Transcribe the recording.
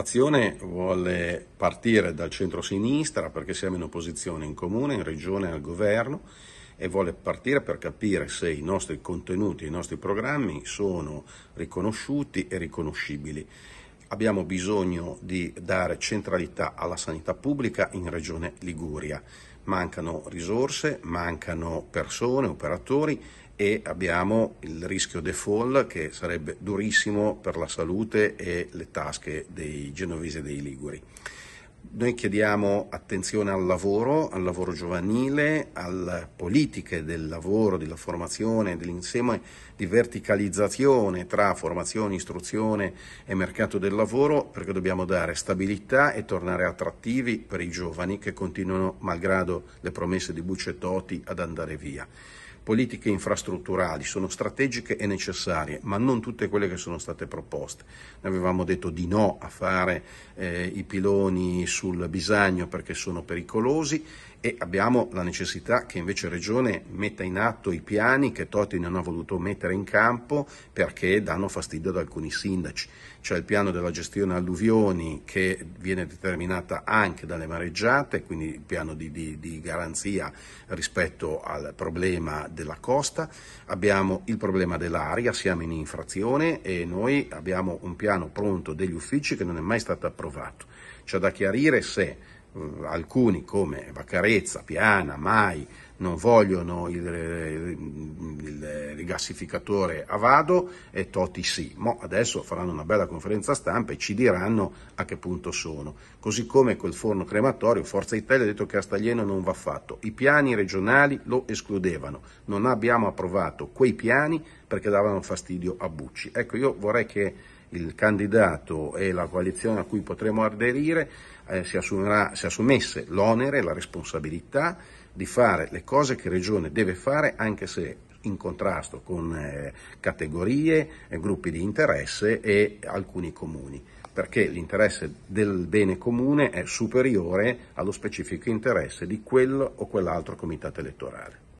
Azione vuole partire dal centro-sinistra perché siamo in opposizione in comune, in regione e al governo e vuole partire per capire se i nostri contenuti, i nostri programmi sono riconosciuti e riconoscibili abbiamo bisogno di dare centralità alla sanità pubblica in Regione Liguria. Mancano risorse, mancano persone, operatori e abbiamo il rischio default che sarebbe durissimo per la salute e le tasche dei genovesi e dei liguri. Noi chiediamo attenzione al lavoro, al lavoro giovanile, alle politiche del lavoro, della formazione, dell'insieme di verticalizzazione tra formazione, istruzione e mercato del lavoro perché dobbiamo dare stabilità e tornare attrattivi per i giovani che continuano, malgrado le promesse di Buccettoti, ad andare via politiche infrastrutturali, sono strategiche e necessarie, ma non tutte quelle che sono state proposte. Noi avevamo detto di no a fare eh, i piloni sul Bisagno perché sono pericolosi e abbiamo la necessità che invece Regione metta in atto i piani che Totti non ha voluto mettere in campo perché danno fastidio ad alcuni sindaci. C'è il piano della gestione alluvioni che viene determinata anche dalle mareggiate, quindi il piano di, di, di garanzia rispetto al problema della costa, abbiamo il problema dell'aria, siamo in infrazione e noi abbiamo un piano pronto degli uffici che non è mai stato approvato. C'è da chiarire se eh, alcuni come Vaccarezza, Piana, Mai non vogliono il, il, rigassificatore a vado e Toti sì, ma adesso faranno una bella conferenza stampa e ci diranno a che punto sono. Così come quel forno crematorio, Forza Italia ha detto che a Staglieno non va fatto, i piani regionali lo escludevano, non abbiamo approvato quei piani perché davano fastidio a Bucci. Ecco, io vorrei che il candidato e la coalizione a cui potremo aderire eh, si, assumerà, si assumesse l'onere, la responsabilità di fare le cose che Regione deve fare anche se in contrasto con eh, categorie, eh, gruppi di interesse e alcuni comuni, perché l'interesse del bene comune è superiore allo specifico interesse di quello o quell'altro comitato elettorale.